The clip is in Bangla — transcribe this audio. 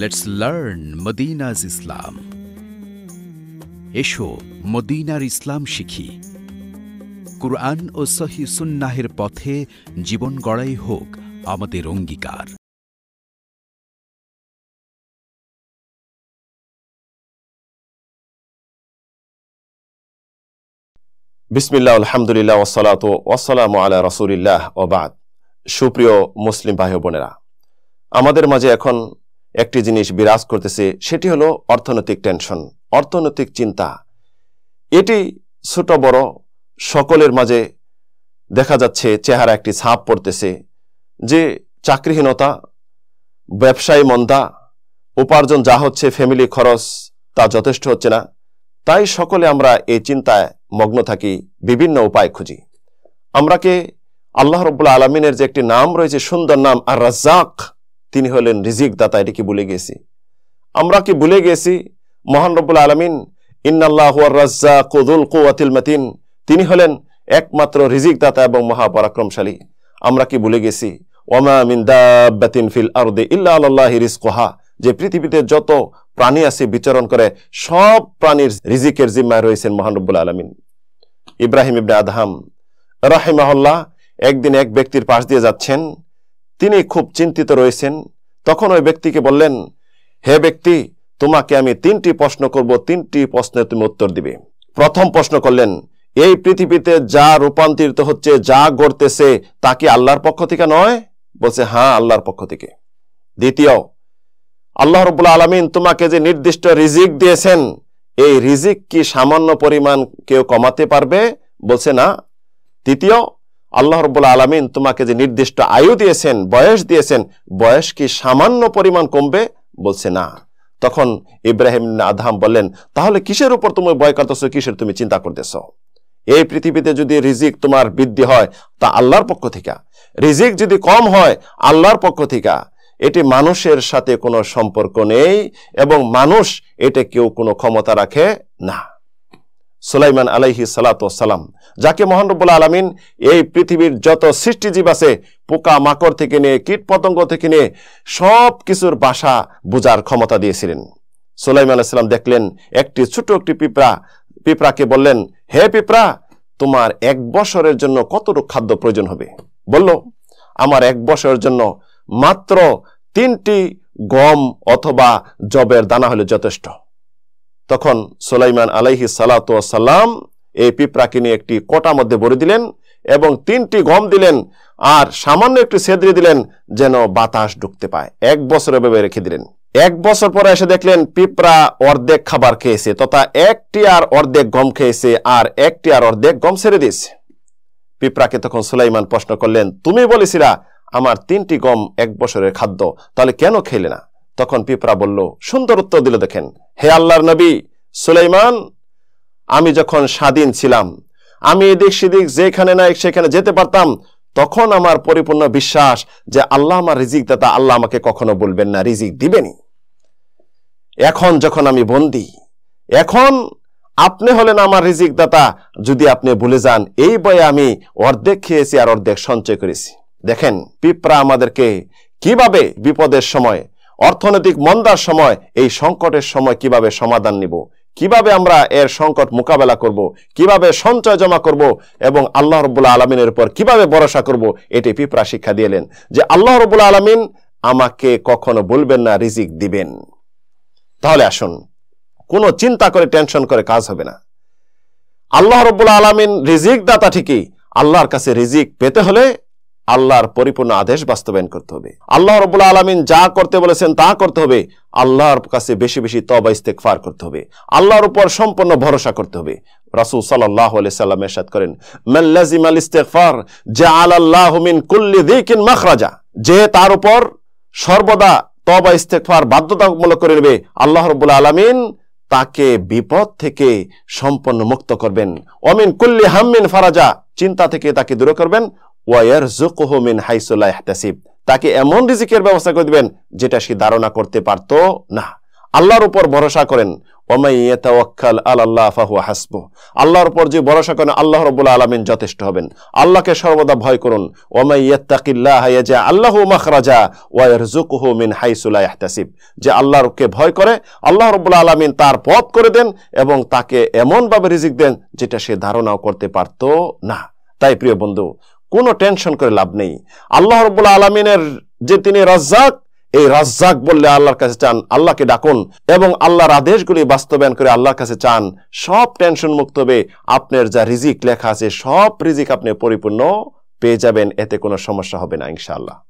লেটস লার্ন মদিনাজ ইসলাম এসো মদিনার ইসলাম শিখি কুরআন ও সহি সুন্নাহের পথে জীবন গড়াই হোক আমাদের অঙ্গীকার বিসমিল্লা আলহামদুলিল্লাহ ওসালাত ওয়াসালাম আলা রসুলিল্লাহ ওবাদ সুপ্রিয় মুসলিম ভাই বোনেরা আমাদের মাঝে এখন একটি জিনিস বিরাজ করতেছে সেটি হলো অর্থনৈতিক টেনশন অর্থনৈতিক চিন্তা এটি ছোট বড় সকলের মাঝে দেখা যাচ্ছে চেহারা একটি ছাপ পড়তেছে যে চাকরিহীনতা ব্যবসায়ী মন্দা উপার্জন যা হচ্ছে ফ্যামিলি খরচ তা যথেষ্ট হচ্ছে না তাই সকলে আমরা এই চিন্তায় মগ্ন থাকি বিভিন্ন উপায় খুঁজি আমরাকে আল্লাহ রবুল্লা আলমিনের যে একটি নাম রয়েছে সুন্দর নাম আর রাজাক তিনি হলেন রিজিক দাতা এটা কি ভুলে গেছি আমরা কি ভুলে গেছি মহান রব্বুল আলমিন ইন্নাল্লাহ রাজ্জা কদুল কুয়াতিল মাতিন তিনি হলেন একমাত্র রিজিক দাতা এবং মহাপরাক্রমশালী আমরা কি ভুলে গেছি ওমা মিন্দাবাতিন ফিল আরদে ইল্লা আল্লাহ রিজকুহা যে পৃথিবীতে যত প্রাণী আছে বিচরণ করে সব প্রাণীর রিজিকের জিম্মায় রয়েছেন মহানব্বুল আলমিন ইব্রাহিম ইবনে আদহাম রাহিমাহল্লাহ একদিন এক ব্যক্তির পাশ দিয়ে যাচ্ছেন তিনি খুব চিন্তিত রয়েছেন তখন ওই ব্যক্তিকে বললেন হে ব্যক্তি তোমাকে আমি তিনটি প্রশ্ন করব তিনটি প্রশ্নের তুমি উত্তর দিবে প্রথম প্রশ্ন করলেন এই পৃথিবীতে যা রূপান্তরিত হচ্ছে যা গড়তেছে তা কি আল্লাহর পক্ষ থেকে নয় বলছে হ্যাঁ আল্লাহর পক্ষ থেকে দ্বিতীয় আল্লাহ রবুল্লা আলমিন তোমাকে যে নির্দিষ্ট রিজিক দিয়েছেন এই রিজিক কি সামান্য পরিমাণ কেউ কমাতে পারবে বলছে না তৃতীয় আল্লাহ রব্বুল্লা আলমিন তোমাকে যে নির্দিষ্ট আয়ু দিয়েছেন বয়স দিয়েছেন বয়স কি সামান্য পরিমাণ কমবে বলছে না তখন ইব্রাহিম আধাম বললেন তাহলে কিসের উপর তুমি বয় করতেছ কিসের তুমি চিন্তা করতেছ এই পৃথিবীতে যদি রিজিক তোমার বৃদ্ধি হয় তা আল্লাহর পক্ষ থেকে রিজিক যদি কম হয় আল্লাহর পক্ষ থেকে এটি মানুষের সাথে কোনো সম্পর্ক নেই এবং মানুষ এটা কেউ কোনো ক্ষমতা রাখে না সুলাইমান আলাইহি সালাম যাকে মহানরব্বুল আলমিন এই পৃথিবীর যত সৃষ্টিজীব আছে পোকা মাকড় থেকে নিয়ে কীট পতঙ্গ থেকে নিয়ে সব কিছুর বাসা বোঝার ক্ষমতা দিয়েছিলেন সুলাইমান আলাইসাল্লাম দেখলেন একটি ছোট একটি পিঁপড়া পিঁপড়াকে বললেন হে পিঁপড়া তোমার এক বছরের জন্য কতটুকু খাদ্য প্রয়োজন হবে বলল আমার এক বছরের জন্য মাত্র তিনটি গম অথবা জবের দানা হলে যথেষ্ট তখন সোলাইমান আলাইহি সালাতাম এই পিঁপড়াকে নিয়ে একটি কোটা মধ্যে ভরে দিলেন এবং তিনটি গম দিলেন আর সামান্য একটি সেদরে দিলেন যেন বাতাস ঢুকতে পায় এক বছর এভাবে রেখে দিলেন এক বছর পরে এসে দেখলেন পিঁপড়া অর্ধেক খাবার খেয়েছে তথা একটি আর অর্ধেক গম খেয়েছে আর একটি আর অর্ধেক গম ছেড়ে দিয়েছে পিঁপড়াকে তখন সুলাইমান প্রশ্ন করলেন তুমি বলেছিলা আমার তিনটি গম এক বছরের খাদ্য তাহলে কেন খেলে না তখন পিপরা বলল সুন্দর উত্তর দিল দেখেন হে আল্লাহর নবী সুলাইমান আমি যখন স্বাধীন ছিলাম আমি এদিক সেদিক যেখানে না সেখানে যেতে পারতাম তখন আমার পরিপূর্ণ বিশ্বাস যে আল্লাহ আমার রিজিক দাতা আল্লাহ আমাকে কখনো বলবেন না রিজিক দিবেনি এখন যখন আমি বন্দি এখন আপনি হলেন আমার রিজিক দাতা যদি আপনি ভুলে যান এই বয়ে আমি অর্ধেক খেয়েছি আর অর্ধেক সঞ্চয় করেছি দেখেন পিপরা আমাদেরকে কিভাবে বিপদের সময় অর্থনৈতিক মন্দার সময় এই সংকটের সময় কিভাবে সমাধান নিব কিভাবে আমরা এর সংকট মোকাবেলা করব। কিভাবে সঞ্চয় জমা করব এবং আল্লাহ রবুল্লা আলমিনের উপর কিভাবে ভরসা করব এটি পিপরা শিক্ষা দিলেন যে আল্লাহ রবুল্লা আলমিন আমাকে কখনো বলবেন না রিজিক দিবেন তাহলে আসুন কোনো চিন্তা করে টেনশন করে কাজ হবে না আল্লাহ রবুল্লা আলমিন রিজিক দাতা ঠিকই আল্লাহর কাছে রিজিক পেতে হলে আল্লাহর পরিপূর্ণ আদেশ বাস্তবায়ন করতে হবে আল্লাহ রবুল্লা আলমিন যা করতে বলেছেন তা করতে হবে আল্লাহর কাছে বেশি বেশি তবা ফার করতে হবে আল্লাহর উপর সম্পূর্ণ ভরসা করতে হবে রাসুল সাল্লাহ আলি সাল্লাম এরশাদ করেন আল যে আল্লাহ মিন কুল্লি দিকিন মাখরাজা যে তার উপর সর্বদা তবা ফার বাধ্যতামূলক করে নেবে আল্লাহ রবুল্লা আলমিন তাকে বিপদ থেকে সম্পন্ন মুক্ত করবেন অমিন কুল্লি হাম্মিন ফারাজা চিন্তা থেকে তাকে দূরে করবেন ওয়ার জুকহমিন হাইসুল্লাহ তাসিব তাকে এমন রিজিকের ব্যবস্থা করে দিবেন যেটা সে ধারণা করতে পারত না আল্লাহর উপর ভরসা করেন ওমাইয়াল আল্লাহ ফাহু আল্লাহর উপর যে ভরসা করেন আল্লাহ রবুল্লা আলমিন যথেষ্ট হবেন আল্লাহকে সর্বদা ভয় করুন আল্লাহ মাখরাজা মিন যে আল্লাহকে ভয় করে আল্লাহ রবুল্লা আলমিন তার পথ করে দেন এবং তাকে এমনভাবে রিজিক দেন যেটা সে ধারণাও করতে পারত না তাই প্রিয় বন্ধু কোনো টেনশন করে লাভ নেই আল্লাহ রব্বুল্লা আলমিনের যে তিনি রাজ্জাক এই রাজ্জাক বললে আল্লাহর কাছে চান আল্লাহকে ডাকুন এবং আল্লাহর আদেশগুলি বাস্তবায়ন করে আল্লাহর কাছে চান সব টেনশন মুক্ত হবে আপনার যা রিজিক লেখা আছে সব রিজিক আপনি পরিপূর্ণ পেয়ে যাবেন এতে কোনো সমস্যা হবে না ইনশাআল্লাহ